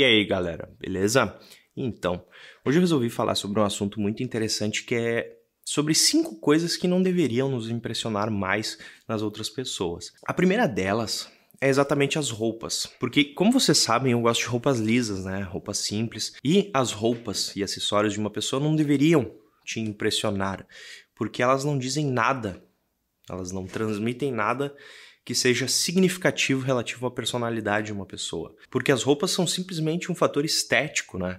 E aí, galera, beleza? Então, hoje eu resolvi falar sobre um assunto muito interessante que é sobre cinco coisas que não deveriam nos impressionar mais nas outras pessoas. A primeira delas é exatamente as roupas, porque como vocês sabem, eu gosto de roupas lisas, né? Roupas simples. E as roupas e acessórios de uma pessoa não deveriam te impressionar, porque elas não dizem nada. Elas não transmitem nada que seja significativo relativo à personalidade de uma pessoa. Porque as roupas são simplesmente um fator estético, né?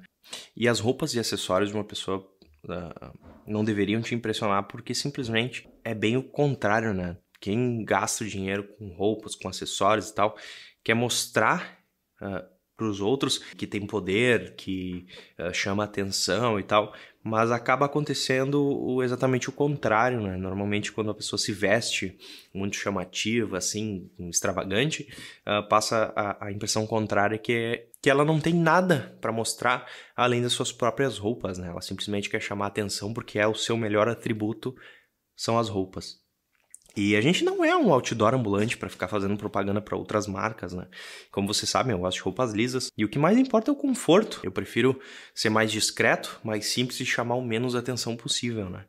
E as roupas e acessórios de uma pessoa uh, não deveriam te impressionar porque simplesmente é bem o contrário, né? Quem gasta dinheiro com roupas, com acessórios e tal, quer mostrar uh, para os outros, que tem poder, que uh, chama atenção e tal, mas acaba acontecendo o, exatamente o contrário, né? Normalmente quando a pessoa se veste muito chamativa, assim, extravagante, uh, passa a, a, impressão contrária que é que ela não tem nada para mostrar além das suas próprias roupas, né? Ela simplesmente quer chamar atenção porque é o seu melhor atributo são as roupas. E a gente não é um outdoor ambulante para ficar fazendo propaganda para outras marcas, né? Como vocês sabem, eu gosto de roupas lisas e o que mais importa é o conforto. Eu prefiro ser mais discreto, mais simples e chamar o menos atenção possível, né?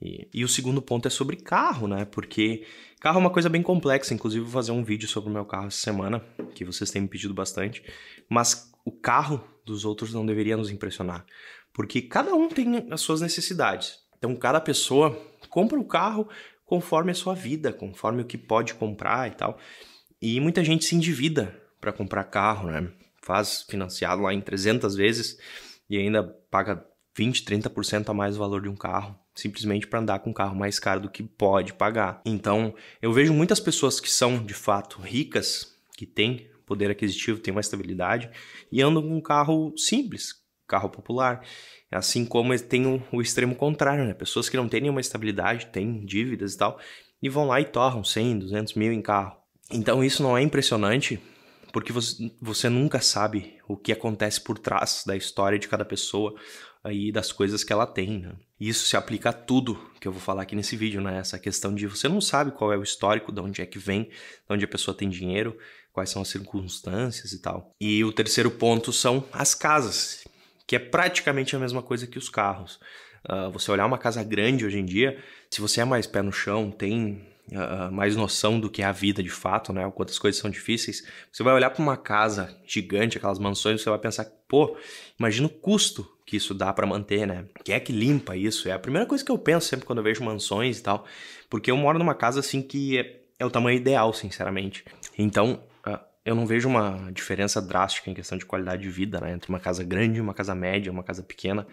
E, e, o segundo ponto é sobre carro, né? Porque carro é uma coisa bem complexa. Inclusive, vou fazer um vídeo sobre o meu carro essa semana, que vocês têm me pedido bastante. Mas o carro dos outros não deveria nos impressionar, porque cada um tem as suas necessidades. Então, cada pessoa compra o carro conforme a sua vida, conforme o que pode comprar e tal. E muita gente se endivida para comprar carro, né? Faz financiado lá em 300 vezes e ainda paga 20, 30% a mais o valor de um carro, simplesmente para andar com um carro mais caro do que pode pagar. Então, eu vejo muitas pessoas que são de fato ricas, que têm poder aquisitivo, têm uma estabilidade e andam com um carro simples, carro popular. Assim como tem o extremo contrário, né? Pessoas que não têm nenhuma estabilidade, têm dívidas e tal, e vão lá e torram 100, 200 mil em carro. Então isso não é impressionante, porque você, você nunca sabe o que acontece por trás da história de cada pessoa e das coisas que ela tem. Né? E isso se aplica a tudo que eu vou falar aqui nesse vídeo, né? Essa questão de você não sabe qual é o histórico, de onde é que vem, de onde a pessoa tem dinheiro, quais são as circunstâncias e tal. E o terceiro ponto são as casas, que é praticamente a mesma coisa que os carros. Uh, você olhar uma casa grande hoje em dia, se você é mais pé no chão, tem uh, mais noção do que é a vida de fato, né? Quantas coisas são difíceis. Você vai olhar para uma casa gigante, aquelas mansões, você vai pensar, pô, imagina o custo que isso dá para manter, né? Quem é que limpa isso? É a primeira coisa que eu penso sempre quando eu vejo mansões e tal, porque eu moro numa casa assim que é, é o tamanho ideal, sinceramente. Então, eu não vejo uma diferença drástica em questão de qualidade de vida, né? Entre uma casa grande, uma casa média, uma casa pequena.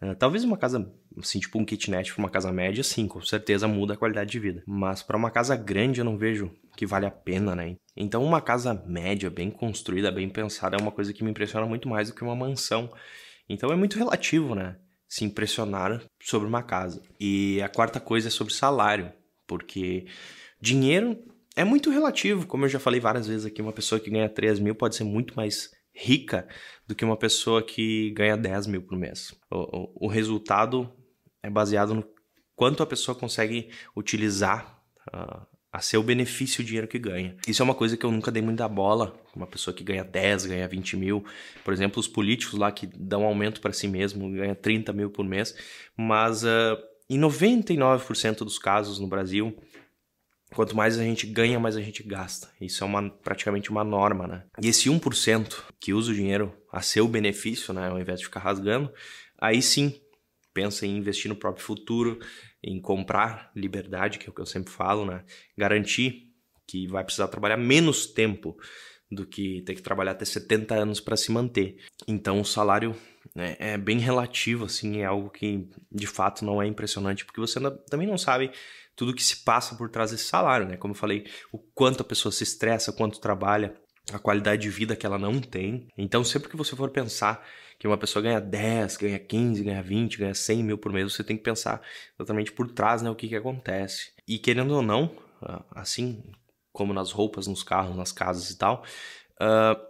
Uh, talvez uma casa, assim, tipo um kitnet para uma casa média, sim, com certeza muda a qualidade de vida. Mas para uma casa grande eu não vejo que vale a pena, né? Então uma casa média, bem construída, bem pensada, é uma coisa que me impressiona muito mais do que uma mansão. Então é muito relativo, né? Se impressionar sobre uma casa. E a quarta coisa é sobre salário, porque dinheiro é muito relativo, como eu já falei várias vezes aqui, uma pessoa que ganha 3 mil pode ser muito mais rica do que uma pessoa que ganha 10 mil por mês. O, o, o resultado é baseado no quanto a pessoa consegue utilizar uh, a seu benefício o dinheiro que ganha. Isso é uma coisa que eu nunca dei muita bola. Uma pessoa que ganha 10, ganha 20 mil. Por exemplo, os políticos lá que dão aumento para si mesmo, ganha 30 mil por mês. Mas uh, em 99% dos casos no Brasil, Quanto mais a gente ganha, mais a gente gasta. Isso é uma, praticamente uma norma, né? E esse 1% que usa o dinheiro a seu benefício, né? Ao invés de ficar rasgando, aí sim pensa em investir no próprio futuro, em comprar liberdade, que é o que eu sempre falo, né? Garantir que vai precisar trabalhar menos tempo do que ter que trabalhar até 70 anos para se manter. Então o salário né, é bem relativo, assim, é algo que de fato não é impressionante, porque você também não sabe tudo que se passa por trás desse salário, né? Como eu falei, o quanto a pessoa se estressa, quanto trabalha, a qualidade de vida que ela não tem. Então, sempre que você for pensar que uma pessoa ganha 10, ganha 15, ganha 20, ganha 100 mil por mês, você tem que pensar exatamente por trás, né? O que, que acontece. E querendo ou não, ah, assim como nas roupas, nos carros, nas casas e tal, uh,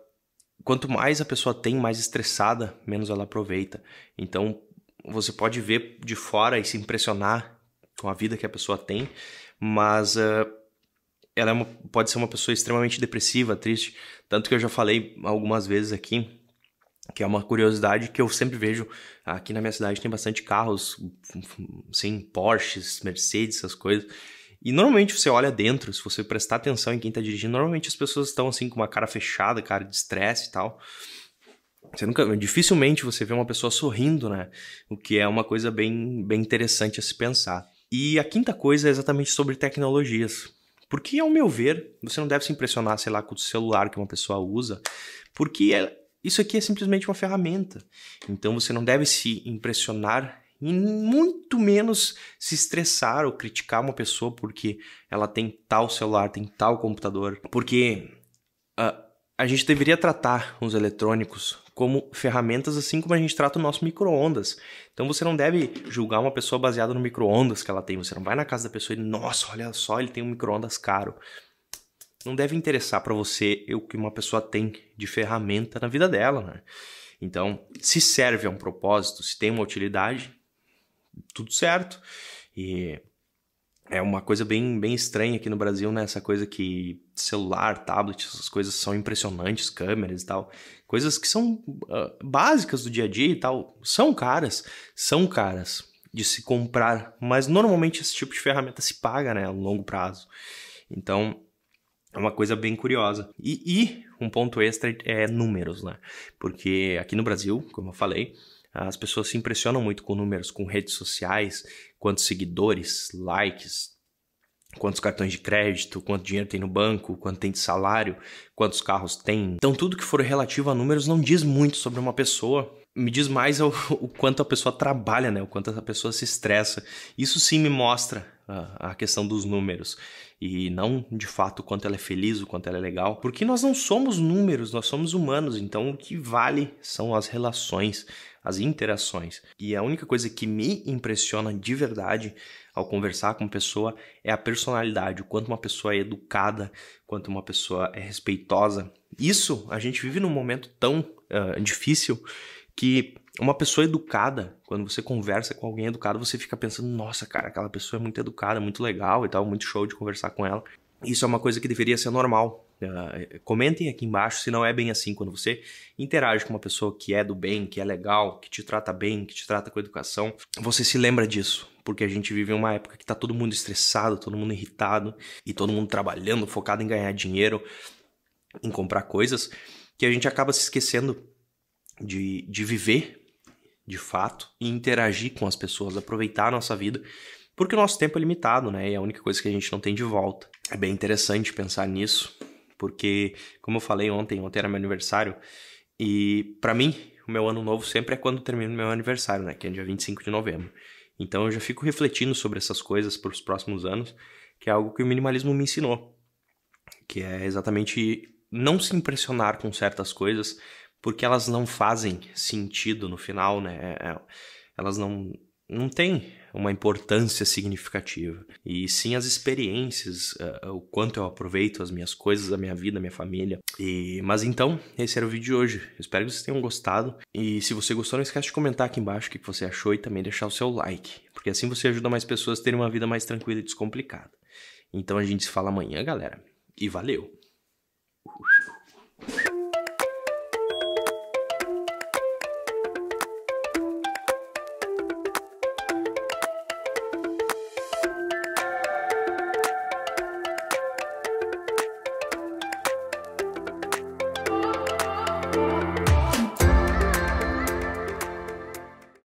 quanto mais a pessoa tem, mais estressada, menos ela aproveita. Então, você pode ver de fora e se impressionar com a vida que a pessoa tem, mas uh, ela é uma, pode ser uma pessoa extremamente depressiva, triste, tanto que eu já falei algumas vezes aqui que é uma curiosidade que eu sempre vejo aqui na minha cidade tem bastante carros, sim, Porsches, Mercedes, essas coisas. E normalmente você olha dentro, se você prestar atenção em quem está dirigindo, normalmente as pessoas estão assim com uma cara fechada, cara de estresse e tal. Você nunca, dificilmente você vê uma pessoa sorrindo, né? O que é uma coisa bem, bem interessante a se pensar. E a quinta coisa é exatamente sobre tecnologias. Porque, ao meu ver, você não deve se impressionar, sei lá, com o celular que uma pessoa usa, porque é, isso aqui é simplesmente uma ferramenta. Então você não deve se impressionar e muito menos se estressar ou criticar uma pessoa porque ela tem tal celular, tem tal computador. Porque uh, a gente deveria tratar os eletrônicos como ferramentas assim como a gente trata o nosso micro-ondas. Então você não deve julgar uma pessoa baseada no micro-ondas que ela tem. Você não vai na casa da pessoa e, nossa, olha só, ele tem um micro-ondas caro. Não deve interessar para você o que uma pessoa tem de ferramenta na vida dela, né? Então, se serve a um propósito, se tem uma utilidade, tudo certo. E é uma coisa bem, bem estranha aqui no Brasil, né? Essa coisa que celular, tablet, essas coisas são impressionantes, câmeras e tal. Coisas que são uh, básicas do dia a dia e tal. São caras, são caras de se comprar, mas normalmente esse tipo de ferramenta se paga, né? A longo prazo. Então, é uma coisa bem curiosa. E, e um ponto extra é números, né? Porque aqui no Brasil, como eu falei, as pessoas se impressionam muito com números, com redes sociais, quantos seguidores, likes, quantos cartões de crédito, quanto dinheiro tem no banco, quanto tem de salário, quantos carros tem. Então, tudo que for relativo a números não diz muito sobre uma pessoa. Me diz mais o, o quanto a pessoa trabalha, né? O quanto essa pessoa se estressa. Isso sim me mostra a, a questão dos números e não de fato o quanto ela é feliz, o quanto ela é legal, porque nós não somos números, nós somos humanos, então o que vale são as relações as interações. E a única coisa que me impressiona de verdade ao conversar com uma pessoa é a personalidade, o quanto uma pessoa é educada, quanto uma pessoa é respeitosa. Isso a gente vive num momento tão uh, difícil que uma pessoa educada, quando você conversa com alguém educado, você fica pensando, nossa, cara, aquela pessoa é muito educada, muito legal e tal, muito show de conversar com ela. Isso é uma coisa que deveria ser normal, Uh, comentem aqui embaixo se não é bem assim quando você interage com uma pessoa que é do bem, que é legal, que te trata bem, que te trata com educação. Você se lembra disso, porque a gente vive uma época que tá todo mundo estressado, todo mundo irritado e todo mundo trabalhando, focado em ganhar dinheiro, em comprar coisas, que a gente acaba se esquecendo de, de viver de fato e interagir com as pessoas, aproveitar a nossa vida. Porque o nosso tempo é limitado, né? E é a única coisa que a gente não tem de volta. É bem interessante pensar nisso. Porque, como eu falei ontem, ontem era meu aniversário. E para mim, o meu ano novo sempre é quando termina o meu aniversário, né? Que é dia 25 de novembro. Então eu já fico refletindo sobre essas coisas para os próximos anos, que é algo que o minimalismo me ensinou. Que é exatamente não se impressionar com certas coisas, porque elas não fazem sentido no final, né? É, é, elas não, não tem uma importância significativa. E sim as experiências, eh, o quanto eu aproveito as minhas coisas, a minha vida, a minha família. E mas então, esse era o vídeo de hoje. espero que vocês tenham gostado. E se você gostou, não esquece de comentar aqui embaixo o que você achou e também deixar o seu like, porque assim você ajuda mais pessoas a terem uma vida mais tranquila e descomplicada. Então a gente se fala amanhã, galera. E valeu.